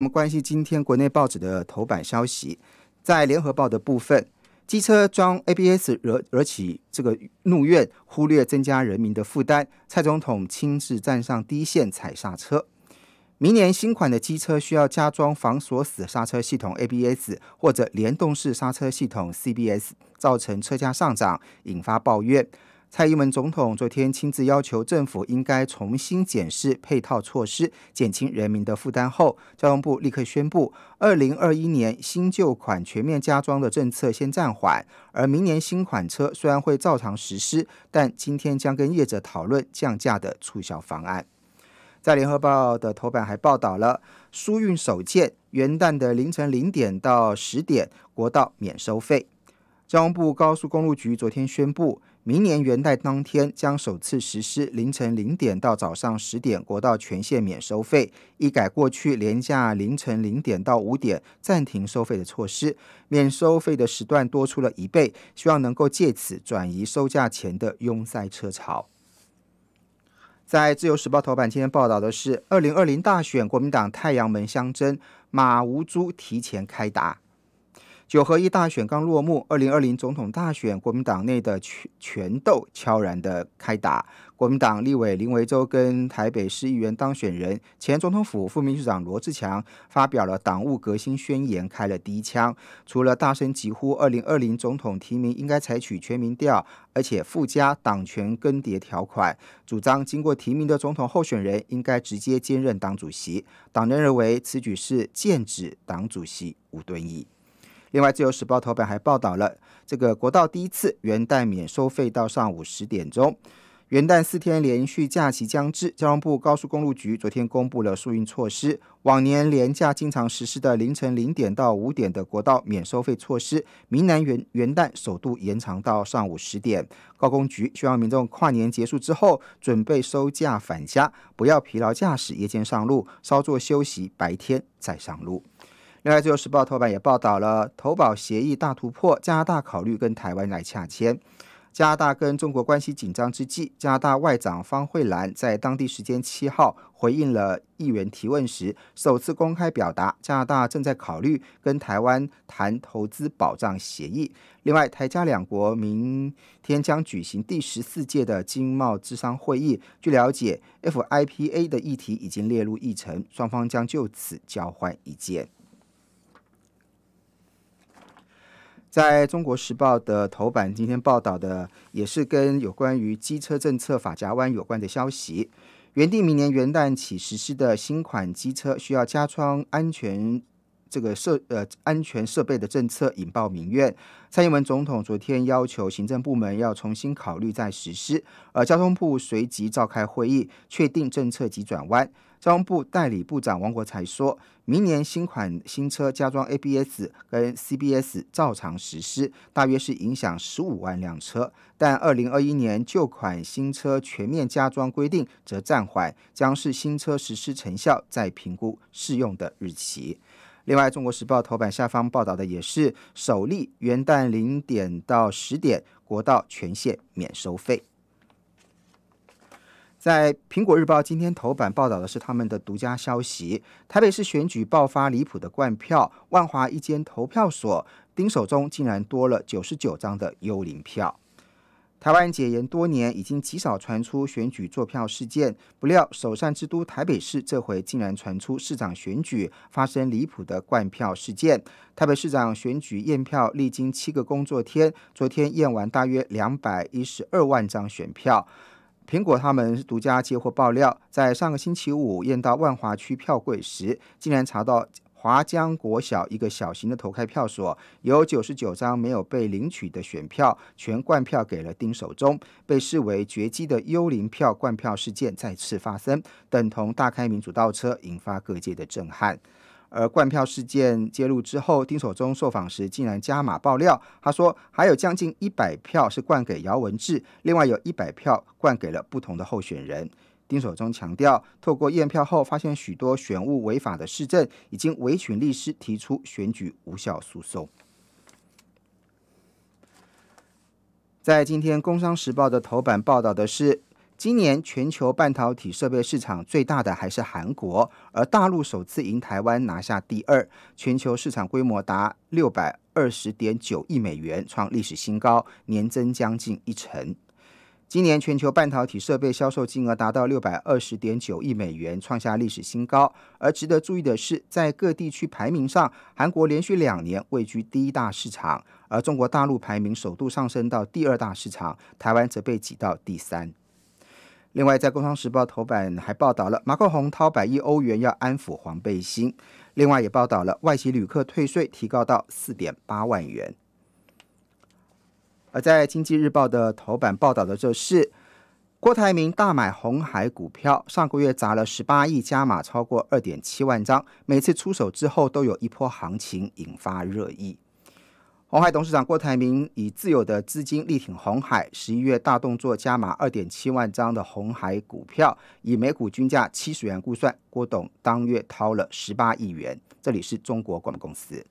我们关心今天国内报纸的头版消息，在联合报的部分，机车装 ABS 惹惹起这个怒怨，忽略增加人民的负担。蔡总统亲自站上第一线踩刹车。明年新款的机车需要加装防锁死刹车系统 ABS 或者联动式刹车系统 CBS，造成车价上涨，引发抱怨。蔡英文总统昨天亲自要求政府应该重新检视配套措施，减轻人民的负担。后交通部立刻宣布，二零二一年新旧款全面加装的政策先暂缓，而明年新款车虽然会照常实施，但今天将跟业者讨论降价的促销方案。在联合报的头版还报道了苏运首件元旦的凌晨零点到十点国道免收费。交通部高速公路局昨天宣布。明年元旦当天将首次实施凌晨零点到早上十点国道全线免收费，一改过去连假凌晨零点到五点暂停收费的措施，免收费的时段多出了一倍，希望能够借此转移收价前的拥塞车潮。在《自由时报》头版，今天报道的是二零二零大选国民党太阳门相争，马无珠提前开打。九合一大选刚落幕，二零二零总统大选国民党内的拳拳斗悄然的开打。国民党立委林维洲跟台北市议员当选人、前总统府副秘书长罗志强发表了党务革新宣言，开了第一枪。除了大声疾呼二零二零总统提名应该采取全民调，而且附加党权更迭条款，主张经过提名的总统候选人应该直接兼任党主席。党人认为此举是剑指党主席吴敦义。另外，《自由时报》头版还报道了这个国道第一次元旦免收费到上午十点钟。元旦四天连续假期将至，交通部高速公路局昨天公布了疏运措施。往年连假经常实施的凌晨零点到五点的国道免收费措施，明南元元旦首度延长到上午十点。高工局希望民众跨年结束之后，准备收假返家，不要疲劳驾驶夜间上路，稍作休息，白天再上路。另外，《自由时报》头版也报道了投保协议大突破，加拿大考虑跟台湾来洽签。加拿大跟中国关系紧张之际，加拿大外长方慧兰在当地时间七号回应了议员提问时，首次公开表达加拿大正在考虑跟台湾谈投资保障协议。另外，台加两国明天将举行第十四届的经贸智商会议。据了解，FIPA 的议题已经列入议程，双方将就此交换意见。在中国时报的头版，今天报道的也是跟有关于机车政策法夹弯有关的消息。原定明年元旦起实施的新款机车，需要加装安全。这个设呃安全设备的政策引爆民怨，蔡英文总统昨天要求行政部门要重新考虑再实施，而交通部随即召开会议，确定政策急转弯。交通部代理部长王国才说明年新款新车加装 ABS 跟 CBS 照常实施，大约是影响十五万辆车，但二零二一年旧款新车全面加装规定则暂缓，将是新车实施成效再评估适用的日期。另外，《中国时报》头版下方报道的也是首例元旦零点到十点国道全线免收费。在《苹果日报》今天头版报道的是他们的独家消息：台北市选举爆发离谱的灌票，万华一间投票所丁手中竟然多了九十九张的幽灵票。台湾解严多年，已经极少传出选举坐票事件。不料，首善之都台北市这回竟然传出市长选举发生离谱的灌票事件。台北市长选举验票历经七个工作日，昨天验完大约两百一十二万张选票。苹果他们独家接获爆料，在上个星期五验到万华区票柜时，竟然查到。华江国小一个小型的投开票所，有九十九张没有被领取的选票全灌票给了丁守中，被视为绝迹的幽灵票灌票事件再次发生，等同大开民主倒车，引发各界的震撼。而灌票事件揭露之后，丁守中受访时竟然加码爆料，他说还有将近一百票是灌给姚文智，另外有一百票灌给了不同的候选人。丁守中强调，透过验票后发现许多选务违法的市政，已经委请律师提出选举无效诉讼。在今天《工商时报》的头版报道的是，今年全球半导体设备市场最大的还是韩国，而大陆首次迎台湾拿下第二，全球市场规模达六百二十点九亿美元，创历史新高，年增将近一成。今年全球半导体设备销售金额达到六百二十点九亿美元，创下历史新高。而值得注意的是，在各地区排名上，韩国连续两年位居第一大市场，而中国大陆排名首度上升到第二大市场，台湾则被挤到第三。另外，在《工商时报》头版还报道了马克宏掏百亿欧元要安抚黄背心，另外也报道了外籍旅客退税提高到四点八万元。而在经济日报的头版报道的，就是郭台铭大买红海股票，上个月砸了十八亿加码，超过二点七万张，每次出手之后都有一波行情，引发热议。红海董事长郭台铭以自有的资金力挺红海，十一月大动作加码二点七万张的红海股票，以每股均价七十元估算，郭董当月掏了十八亿元。这里是中国广播公司。